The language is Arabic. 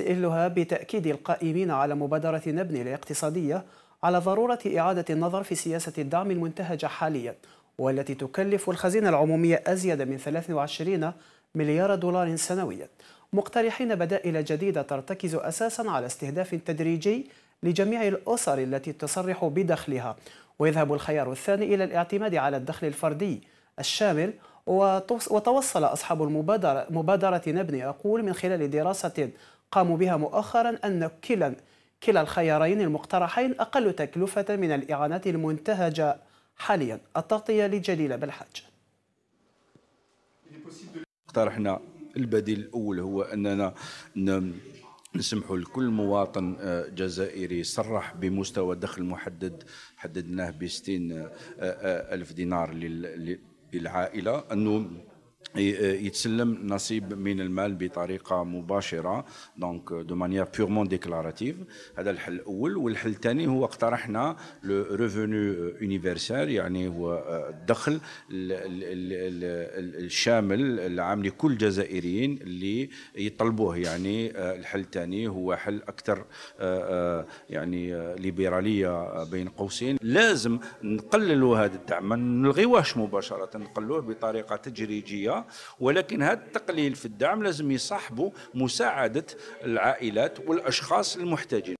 استئلها بتأكيد القائمين على مبادرة نبني الاقتصادية على ضرورة إعادة النظر في سياسة الدعم المنتهجة حاليا والتي تكلف الخزينة العمومية أزيد من 23 مليار دولار سنويا مقترحين بدائل جديدة ترتكز أساسا على استهداف تدريجي لجميع الأسر التي تصرح بدخلها ويذهب الخيار الثاني إلى الاعتماد على الدخل الفردي الشامل وتوصل أصحاب المبادرة مبادرة نبني أقول من خلال دراسة قاموا بها مؤخرا أن كلا كلا الخيارين المقترحين أقل تكلفة من الإعانات المنتهجة حاليا التغطية لجليلة بالحاج اقترحنا البديل الأول هو أننا نسمحوا لكل مواطن آه، جزائري صرح بمستوى دخل محدد حددناه ب 60 آه، آه، ألف دينار للعائلة أنه يتسلم نصيب من المال بطريقه مباشره دونك دو مانيير بيغمون ديكلاراتيف هذا الحل الاول والحل الثاني هو اقترحنا لو ريفوني يونيفرسال يعني هو الدخل آه، الشامل العام لكل الجزائريين اللي يطلبوه يعني آه، الحل الثاني هو حل اكثر آه، يعني ليبراليه بين قوسين لازم نقللوا هذا الدعم ما نلغيوهش مباشره نقلوه بطريقه تدريجيه ولكن هذا التقليل في الدعم لازم يصاحبه مساعدة العائلات والأشخاص المحتاجين